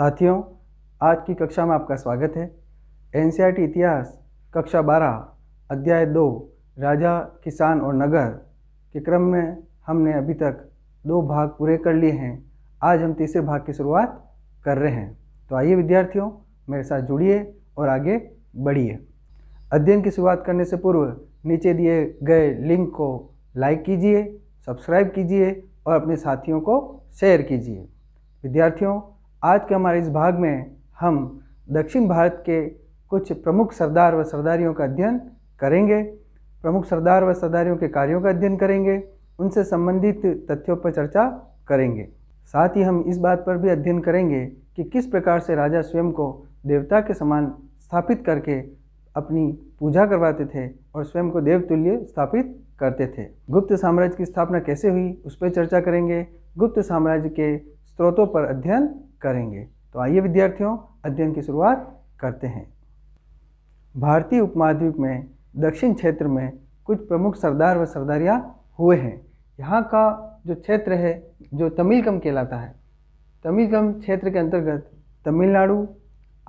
साथियों आज की कक्षा में आपका स्वागत है एन इतिहास कक्षा 12 अध्याय 2 राजा किसान और नगर के क्रम में हमने अभी तक दो भाग पूरे कर लिए हैं आज हम तीसरे भाग की शुरुआत कर रहे हैं तो आइए विद्यार्थियों मेरे साथ जुड़िए और आगे बढ़िए अध्ययन की शुरुआत करने से पूर्व नीचे दिए गए लिंक को लाइक कीजिए सब्सक्राइब कीजिए और अपने साथियों को शेयर कीजिए विद्यार्थियों आज के हमारे इस भाग में हम दक्षिण भारत के कुछ प्रमुख सरदार व सरदारियों का अध्ययन करेंगे प्रमुख सरदार व सरदारियों के कार्यों का अध्ययन करेंगे उनसे संबंधित तथ्यों पर चर्चा करेंगे साथ ही हम इस बात पर भी अध्ययन करेंगे कि किस प्रकार से राजा स्वयं को देवता के समान स्थापित करके अपनी पूजा करवाते थे और स्वयं को देवतुल्य स्थापित करते थे गुप्त साम्राज्य की स्थापना कैसे हुई उस पर चर्चा करेंगे गुप्त साम्राज्य के स्रोतों पर अध्ययन करेंगे तो आइए विद्यार्थियों अध्ययन की शुरुआत करते हैं भारतीय उपमहाद्वीप में दक्षिण क्षेत्र में कुछ प्रमुख सरदार व सरदारियाँ हुए हैं यहाँ का जो क्षेत्र है जो तमिलकम कहलाता है तमिलकम क्षेत्र के अंतर्गत तमिलनाडु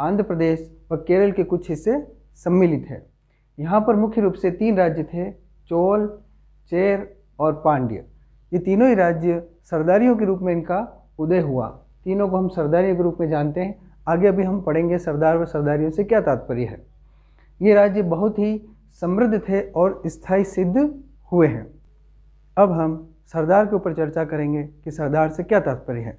आंध्र प्रदेश व केरल के कुछ हिस्से सम्मिलित है यहाँ पर मुख्य रूप से तीन राज्य थे चोल चेर और पांड्य ये तीनों ही राज्य सरदारियों के रूप में इनका उदय हुआ तीनों को हम सरदारी के रूप में जानते हैं आगे अभी हम पढ़ेंगे सरदार व सरदारियों से क्या तात्पर्य है ये राज्य बहुत ही समृद्ध थे और स्थायी सिद्ध हुए हैं अब हम सरदार के ऊपर चर्चा करेंगे कि सरदार से क्या तात्पर्य है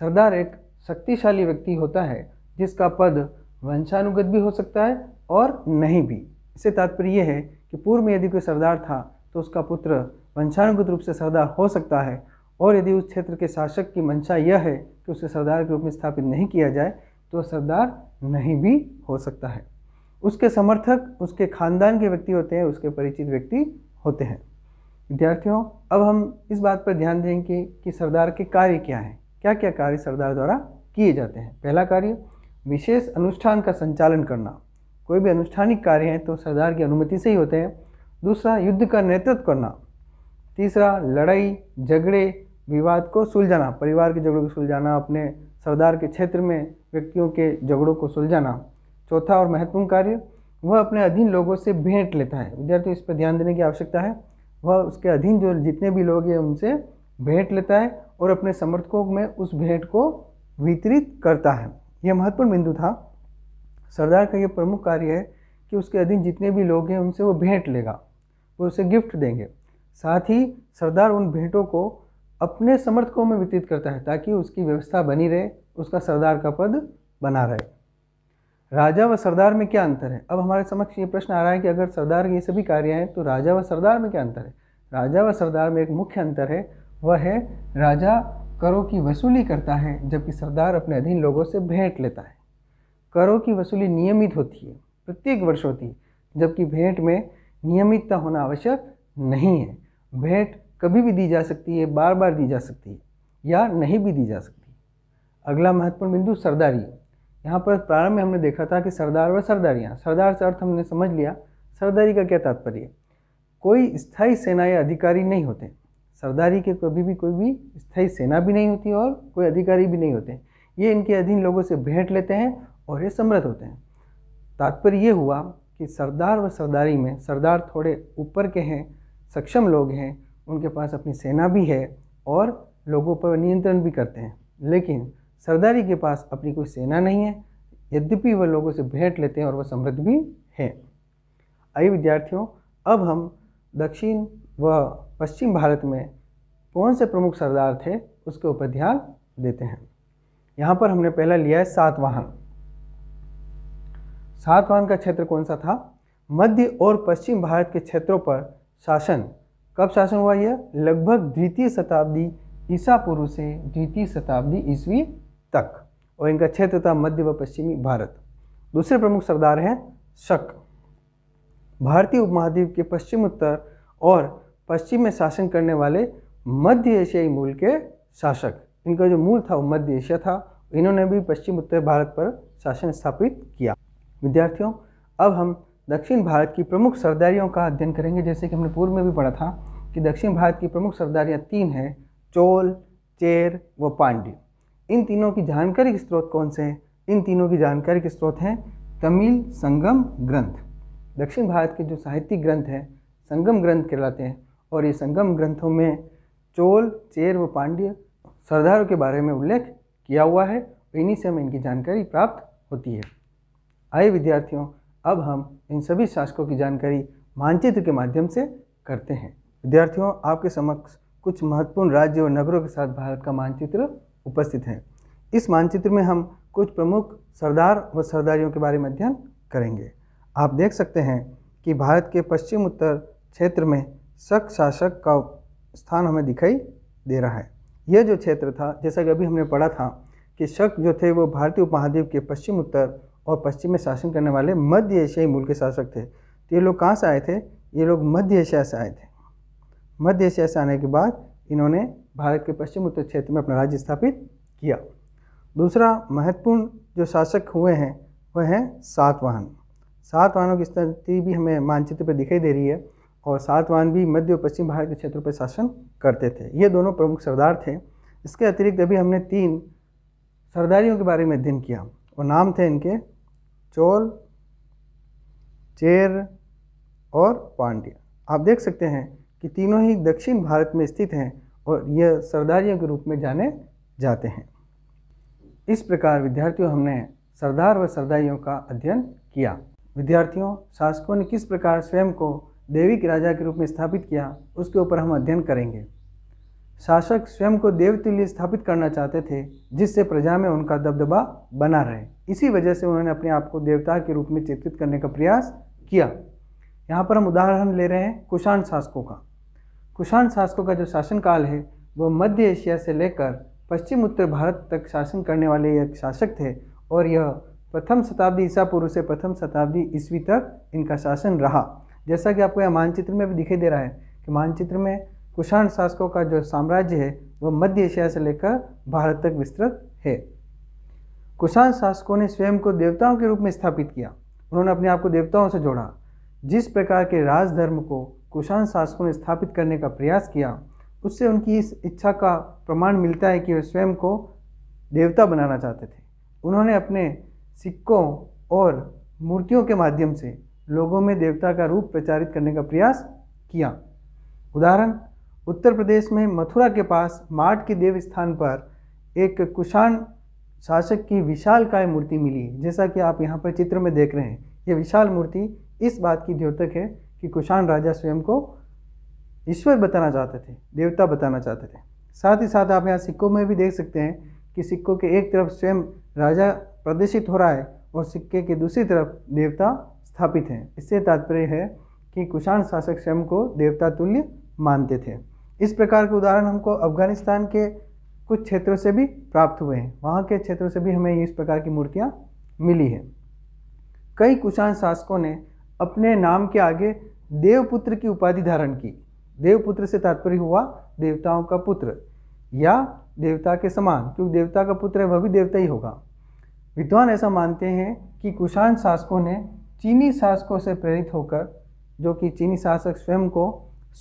सरदार एक शक्तिशाली व्यक्ति होता है जिसका पद वंशानुगत भी हो सकता है और नहीं भी इससे तात्पर्य यह है कि पूर्व में यदि कोई सरदार था तो उसका पुत्र वंशानुगत रूप से सरदार हो सकता है और यदि उस क्षेत्र के शासक की मंशा यह है कि उसे सरदार के रूप में स्थापित नहीं किया जाए तो सरदार नहीं भी हो सकता है उसके समर्थक उसके खानदान के व्यक्ति होते हैं उसके परिचित व्यक्ति होते हैं विद्यार्थियों अब हम इस बात पर ध्यान देंगे कि सरदार के कार्य क्या हैं क्या क्या कार्य सरदार द्वारा किए जाते हैं पहला कार्य विशेष अनुष्ठान का संचालन करना कोई भी अनुष्ठानिक कार्य हैं तो सरदार की अनुमति से ही होते हैं दूसरा युद्ध का नेतृत्व करना तीसरा लड़ाई झगड़े विवाद को सुलझाना परिवार के झगड़ों को सुलझाना अपने सरदार के क्षेत्र में व्यक्तियों के झगड़ों को सुलझाना चौथा और महत्वपूर्ण कार्य वह अपने अधीन लोगों से भेंट लेता है विद्यार्थी इस पर ध्यान देने की आवश्यकता है वह उसके अधीन जो जितने भी लोग हैं उनसे भेंट लेता है और अपने समर्थकों में उस भेंट को वितरित करता है यह महत्वपूर्ण बिंदु था सरदार का यह प्रमुख कार्य है कि उसके अधीन जितने भी लोग हैं उनसे वो भेंट लेगा वो उसे गिफ्ट देंगे साथ ही सरदार उन भेंटों को अपने समर्थकों में व्यतीत करता है ताकि उसकी व्यवस्था बनी रहे उसका सरदार का पद बना रहे राजा व सरदार में क्या अंतर है अब हमारे समक्ष ये प्रश्न आ रहा है कि अगर सरदार की ये सभी कार्य हैं तो राजा व सरदार में क्या अंतर है राजा व सरदार में एक मुख्य अंतर है वह है राजा करों की वसूली करता है जबकि सरदार अपने अधीन लोगों से भेंट लेता है करों की वसूली नियमित होती है प्रत्येक वर्ष होती है जबकि भेंट में नियमितता होना आवश्यक नहीं है भेंट कभी भी दी जा सकती है बार बार दी जा सकती है या नहीं भी दी जा सकती अगला महत्वपूर्ण बिंदु सरदारी यहाँ पर प्रारंभ में हमने देखा था कि सरदार व सरदारियाँ सरदार से अर्थ हमने समझ लिया सरदारी का क्या तात्पर्य कोई स्थायी सेना या अधिकारी नहीं होते सरदारी के कभी भी कोई भी स्थायी सेना भी नहीं होती और कोई अधिकारी भी नहीं होते ये इनके अधीन लोगों से भेंट लेते हैं और ये समृद्ध होते हैं तात्पर्य ये हुआ कि सरदार व सरदारी में सरदार थोड़े ऊपर के हैं सक्षम लोग हैं उनके पास अपनी सेना भी है और लोगों पर नियंत्रण भी करते हैं लेकिन सरदारी के पास अपनी कोई सेना नहीं है यद्यपि वह लोगों से भेंट लेते हैं और वह समृद्ध भी हैं आई विद्यार्थियों अब हम दक्षिण व पश्चिम भारत में कौन से प्रमुख सरदार थे उसके ऊपर ध्यान देते हैं यहाँ पर हमने पहला लिया है सातवाहन सातवाहन का क्षेत्र कौन सा था मध्य और पश्चिम भारत के क्षेत्रों पर शासन कब शासन हुआ यह लगभग द्वितीय शताब्दी ईसा पूर्व से द्वितीय शताब्दी ईस्वी तक और इनका क्षेत्र था मध्य व पश्चिमी भारत दूसरे प्रमुख सरदार हैं शक भारतीय उपमहाद्वीप के पश्चिम उत्तर और पश्चिम में शासन करने वाले मध्य एशियाई मूल के शासक इनका जो मूल था वो मध्य एशिया था इन्होंने भी पश्चिम उत्तर भारत पर शासन स्थापित किया विद्यार्थियों अब हम दक्षिण भारत की प्रमुख सरदारियों का अध्ययन करेंगे जैसे कि हमने पूर्व में भी पढ़ा था कि दक्षिण भारत की प्रमुख सरदारियाँ तीन हैं चोल चेर व पांड्य इन तीनों की जानकारी के स्रोत कौन से हैं इन तीनों की जानकारी के स्रोत हैं तमिल संगम ग्रंथ दक्षिण भारत के जो साहित्यिक ग्रंथ हैं संगम ग्रंथ कहलाते हैं और ये संगम ग्रंथों में चोल चेर व पांड्य सरदारों के बारे में उल्लेख किया हुआ है इन्हीं से हमें इनकी जानकारी प्राप्त होती है आए विद्यार्थियों अब हम इन सभी शासकों की जानकारी मानचित्र के माध्यम से करते हैं विद्यार्थियों आपके समक्ष कुछ महत्वपूर्ण राज्य और नगरों के साथ भारत का मानचित्र उपस्थित है इस मानचित्र में हम कुछ प्रमुख सरदार व सरदारियों के बारे में अध्ययन करेंगे आप देख सकते हैं कि भारत के पश्चिम उत्तर क्षेत्र में शक शासक का स्थान हमें दिखाई दे रहा है यह जो क्षेत्र था जैसा कि अभी हमने पढ़ा था कि शक जो थे वो भारतीय उपमहाद्वीप के पश्चिम उत्तर और पश्चिम में शासन करने वाले मध्य एशियाई मूल के शासक थे तो ये लोग कहाँ से आए थे ये लोग मध्य एशिया से आए थे मध्य एशिया से आने के बाद इन्होंने भारत के पश्चिम उत्तर क्षेत्र में अपना राज्य स्थापित किया दूसरा महत्वपूर्ण जो शासक हुए हैं वह हैं सातवाहन सातवाहनों की स्थिति भी हमें मानचित्र पर दिखाई दे रही है और सातवाहन भी मध्य और पश्चिम भारत के क्षेत्रों पर शासन करते थे ये दोनों प्रमुख सरदार थे इसके अतिरिक्त अभी हमने तीन सरदारियों के बारे में अध्ययन किया और नाम थे इनके चोल चेर और पांड्य आप देख सकते हैं कि तीनों ही दक्षिण भारत में स्थित हैं और यह सरदारियों के रूप में जाने जाते हैं इस प्रकार विद्यार्थियों हमने सरदार व सरदारियों का अध्ययन किया विद्यार्थियों शासकों ने किस प्रकार स्वयं को देवी के राजा के रूप में स्थापित किया उसके ऊपर हम अध्ययन करेंगे शासक स्वयं को देवतुल्य स्थापित करना चाहते थे जिससे प्रजा में उनका दबदबा बना रहे इसी वजह से उन्होंने अपने आप को देवता के रूप में चित्रित करने का प्रयास किया यहाँ पर हम उदाहरण ले रहे हैं कुषाण शासकों का कुषाण शासकों का जो शासनकाल है वो मध्य एशिया से लेकर पश्चिम उत्तर भारत तक शासन करने वाले एक शासक थे और यह प्रथम शताब्दी ईसा पूर्व से प्रथम शताब्दी ईस्वी तक इनका शासन रहा जैसा कि आपको यह मानचित्र में भी दिखाई दे रहा है कि मानचित्र में कुषाण शासकों का जो साम्राज्य है वह मध्य एशिया से लेकर भारत तक विस्तृत है कुषाण शासकों ने स्वयं को देवताओं के रूप में स्थापित किया उन्होंने अपने आप को देवताओं से जोड़ा जिस प्रकार के राजधर्म को कुषाण शासकों ने स्थापित करने का प्रयास किया उससे उनकी इस इच्छा का प्रमाण मिलता है कि वे स्वयं को देवता बनाना चाहते थे उन्होंने अपने सिक्कों और मूर्तियों के माध्यम से लोगों में देवता का रूप प्रचारित करने का प्रयास किया उदाहरण उत्तर प्रदेश में मथुरा के पास माठ के देवस्थान पर एक कुषाण शासक की विशालकाय मूर्ति मिली जैसा कि आप यहाँ पर चित्र में देख रहे हैं यह विशाल मूर्ति इस बात की द्योतक है कि कुषाण राजा स्वयं को ईश्वर बताना चाहते थे देवता बताना चाहते थे साथ ही साथ आप यहाँ सिक्कों में भी देख सकते हैं कि सिक्कों के एक तरफ स्वयं राजा प्रदर्शित हो रहा है और सिक्के के दूसरी तरफ देवता स्थापित हैं इससे तात्पर्य है कि कुषाण शासक स्वयं को देवता तुल्य मानते थे इस प्रकार के उदाहरण हमको अफगानिस्तान के कुछ क्षेत्रों से भी प्राप्त हुए हैं वहाँ के क्षेत्रों से भी हमें इस प्रकार की मूर्तियाँ मिली है कई कुशाण शासकों ने अपने नाम के आगे देवपुत्र की उपाधि धारण की देवपुत्र से तात्पर्य हुआ देवताओं का पुत्र या देवता के समान क्योंकि देवता का पुत्र है वह भी देवता ही होगा विद्वान ऐसा मानते हैं कि कुषाण शासकों ने चीनी शासकों से प्रेरित होकर जो कि चीनी शासक स्वयं को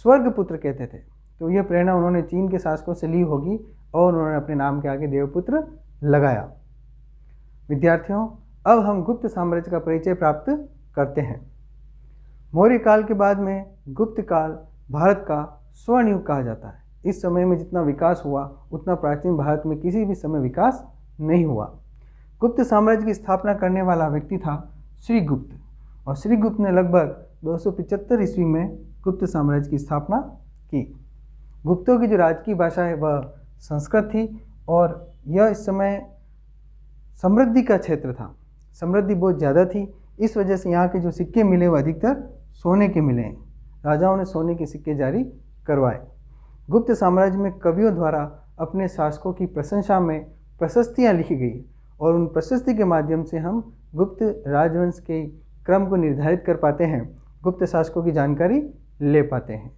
स्वर्ग पुत्र कहते थे तो यह प्रेरणा उन्होंने चीन के शासकों से ली होगी और उन्होंने अपने नाम के आगे देवपुत्र लगाया विद्यार्थियों अब हम गुप्त साम्राज्य का परिचय प्राप्त करते हैं मौर्य काल के बाद में गुप्त काल भारत का स्वर्णयुग कहा जाता है इस समय में जितना विकास हुआ उतना प्राचीन भारत में किसी भी समय विकास नहीं हुआ गुप्त साम्राज्य की स्थापना करने वाला व्यक्ति था श्रीगुप्त और श्रीगुप्त ने लगभग दो ईस्वी में गुप्त साम्राज्य की स्थापना की गुप्तों की जो राजकीय भाषा है वह संस्कृत थी और यह इस समय समृद्धि का क्षेत्र था समृद्धि बहुत ज़्यादा थी इस वजह से यहाँ के जो सिक्के मिले वह अधिकतर सोने के मिले हैं राजाओं ने सोने के सिक्के जारी करवाए गुप्त साम्राज्य में कवियों द्वारा अपने शासकों की प्रशंसा में प्रशस्तियाँ लिखी गई और उन प्रशस्ति के माध्यम से हम गुप्त राजवंश के क्रम को निर्धारित कर पाते हैं गुप्त शासकों की जानकारी ले पाते हैं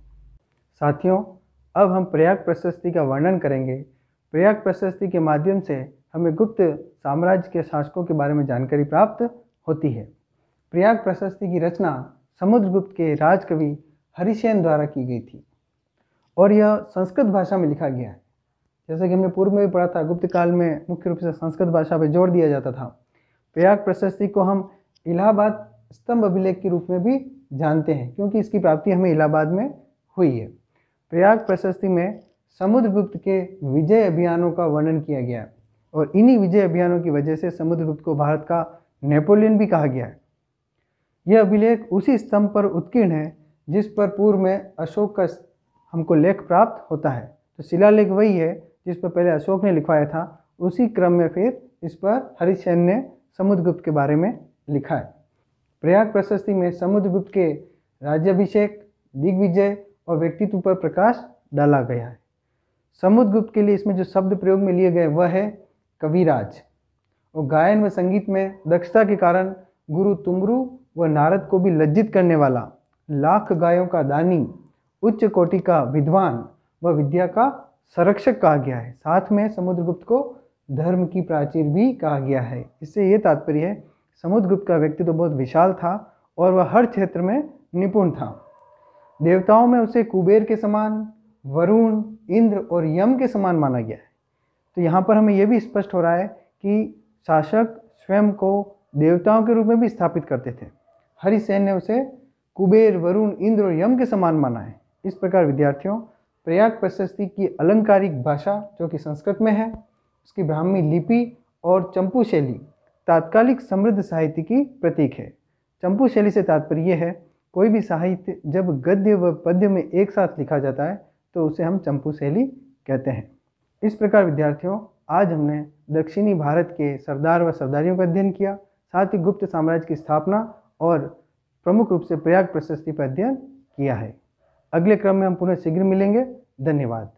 साथियों अब हम प्रयाग प्रशस्ति का वर्णन करेंगे प्रयाग प्रशस्ति के माध्यम से हमें गुप्त साम्राज्य के शासकों के बारे में जानकारी प्राप्त होती है प्रयाग प्रशस्ति की रचना समुद्रगुप्त के राजकवि हरिशैन द्वारा की गई थी और यह संस्कृत भाषा में लिखा गया है जैसा कि हमने पूर्व में भी पढ़ा था गुप्त काल में मुख्य रूप से संस्कृत भाषा पर जोर दिया जाता था प्रयाग प्रशस्ति को हम इलाहाबाद स्तंभ अभिलेख के रूप में भी जानते हैं क्योंकि इसकी प्राप्ति हमें इलाहाबाद में हुई है प्रयाग प्रशस्ति में समुद्रगुप्त के विजय अभियानों का वर्णन किया गया है और इन्हीं विजय अभियानों की वजह से समुद्रगुप्त को भारत का नेपोलियन भी कहा गया है यह अभिलेख उसी स्तंभ पर उत्कीर्ण है जिस पर पूर्व में अशोक का हमको लेख प्राप्त होता है तो शिलालेख वही है जिस पर पहले अशोक ने लिखवाया था उसी क्रम में फिर इस पर हरिशैन ने समुद्रगुप्त के बारे में लिखा है प्रयाग प्रशस्ति में समुद्रगुप्त के राज्याभिषेक दिग्विजय और व्यक्तित्व पर प्रकाश डाला गया है समुद्रगुप्त के लिए इसमें जो शब्द प्रयोग में लिए गए वह है कविराज और गायन व संगीत में दक्षता के कारण गुरु तुमरु व नारद को भी लज्जित करने वाला लाख गायों का दानी उच्च कोटि का विद्वान व विद्या का संरक्षक कहा गया है साथ में समुद्रगुप्त को धर्म की प्राचीर भी कहा गया है इससे ये तात्पर्य है समुद्रगुप्त का व्यक्तित्व तो बहुत विशाल था और वह हर क्षेत्र में निपुण था देवताओं में उसे कुबेर के समान वरुण इंद्र और यम के समान माना गया है तो यहाँ पर हमें यह भी स्पष्ट हो रहा है कि शासक स्वयं को देवताओं के रूप में भी स्थापित करते थे हरिसेन ने उसे कुबेर वरुण इंद्र और यम के समान माना है इस प्रकार विद्यार्थियों प्रयाग प्रशस्ति की अलंकारिक भाषा जो कि संस्कृत में है उसकी ब्राह्मी लिपि और चंपू शैली तात्कालिक समृद्ध साहित्य की प्रतीक है चंपू शैली से तात्पर्य है कोई भी साहित्य जब गद्य व पद्य में एक साथ लिखा जाता है तो उसे हम चंपू शैली कहते हैं इस प्रकार विद्यार्थियों आज हमने दक्षिणी भारत के सरदार व सरदारियों का अध्ययन किया साथ ही गुप्त साम्राज्य की स्थापना और प्रमुख रूप से प्रयाग प्रशस्ति पर अध्ययन किया है अगले क्रम में हम पुनः शीघ्र मिलेंगे धन्यवाद